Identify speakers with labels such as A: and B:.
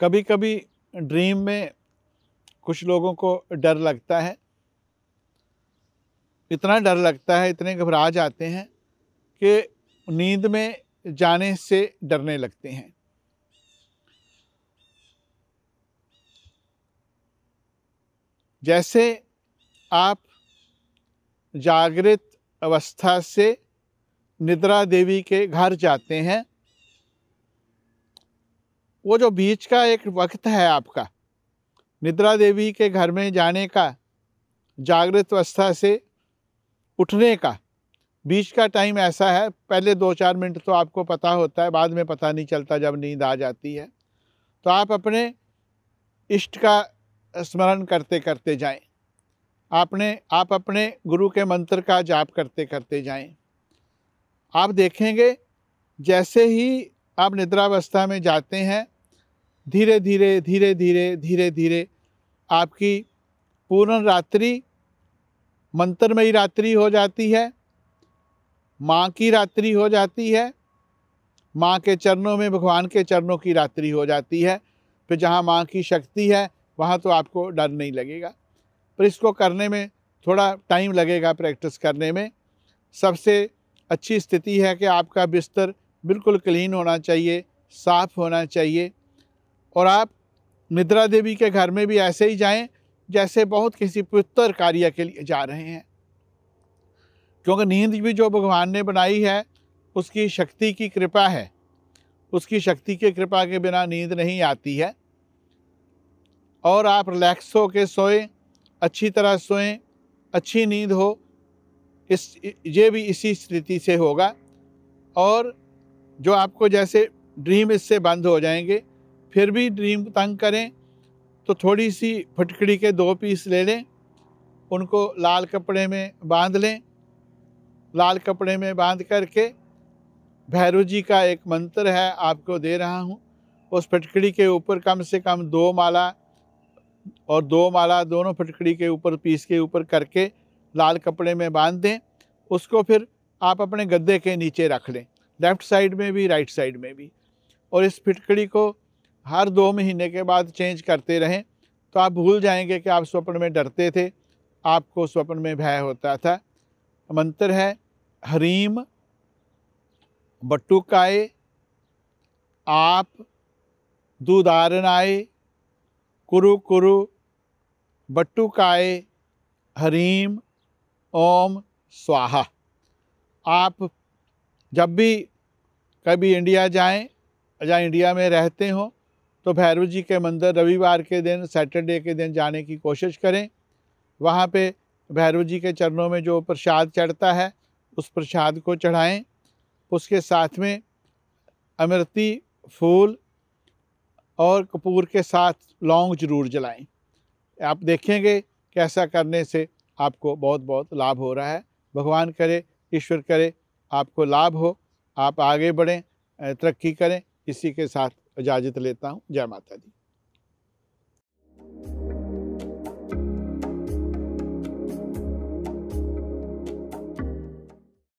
A: कभी कभी ड्रीम में कुछ लोगों को डर लगता है इतना डर लगता है इतने घबरा जाते हैं कि नींद में जाने से डरने लगते हैं जैसे आप जागृत अवस्था से निद्रा देवी के घर जाते हैं वो जो बीच का एक वक्त है आपका निद्रा देवी के घर में जाने का जागृत अवस्था से उठने का बीच का टाइम ऐसा है पहले दो चार मिनट तो आपको पता होता है बाद में पता नहीं चलता जब नींद आ जाती है तो आप अपने इष्ट का स्मरण करते करते जाएं आपने आप अपने गुरु के मंत्र का जाप करते करते जाएं आप देखेंगे जैसे ही आप निद्रावस्था में जाते हैं धीरे धीरे धीरे धीरे धीरे धीरे आपकी पूर्ण रात्रि मंत्रमयी रात्रि हो जाती है माँ की रात्रि हो जाती है माँ के चरणों में भगवान के चरणों की रात्रि हो जाती है फिर जहाँ माँ की शक्ति है वहाँ तो आपको डर नहीं लगेगा पर इसको करने में थोड़ा टाइम लगेगा प्रैक्टिस करने में सबसे अच्छी स्थिति है कि आपका बिस्तर बिल्कुल क्लीन होना चाहिए साफ़ होना चाहिए और आप निद्रा देवी के घर में भी ऐसे ही जाएं जैसे बहुत किसी पवित्र कार्य के लिए जा रहे हैं क्योंकि नींद भी जो भगवान ने बनाई है उसकी शक्ति की कृपा है उसकी शक्ति की कृपा के बिना नींद नहीं आती है और आप रिलैक्स हो के सोएं अच्छी तरह सोएं अच्छी नींद हो इस ये भी इसी स्थिति से होगा और जो आपको जैसे ड्रीम इससे बंद हो जाएंगे फिर भी ड्रीम तंग करें तो थोड़ी सी फटकड़ी के दो पीस ले लें उनको लाल कपड़े में बांध लें लाल कपड़े में बांध करके भैरव जी का एक मंत्र है आपको दे रहा हूँ उस फटकड़ी के ऊपर कम से कम दो माला और दो माला दोनों फटकड़ी के ऊपर पीस के ऊपर करके लाल कपड़े में बांध दें उसको फिर आप अपने गद्दे के नीचे रख लें लेफ़्ट साइड में भी राइट साइड में भी और इस फिटकड़ी को हर दो महीने के बाद चेंज करते रहें तो आप भूल जाएंगे कि आप स्वप्न में डरते थे आपको स्वप्न में भय होता था मंत्र है हरीम बट्टुकाय आप दुदारनाए कुरु कुरु बट्टुकाय हरीम ओम स्वाहा आप जब भी कभी इंडिया जाएं या इंडिया में रहते हों तो भैरव जी के मंदिर रविवार के दिन सैटरडे के दिन जाने की कोशिश करें वहाँ पे भैरव जी के चरणों में जो प्रसाद चढ़ता है उस प्रसाद को चढ़ाएं उसके साथ में अमृति फूल और कपूर के साथ लौंग जरूर जलाएं आप देखेंगे कि ऐसा करने से आपको बहुत बहुत लाभ हो रहा है भगवान करे ईश्वर करे आपको लाभ हो आप आगे बढ़ें तरक्की करें इसी के साथ इजाज़त लेता हूँ जय माता दी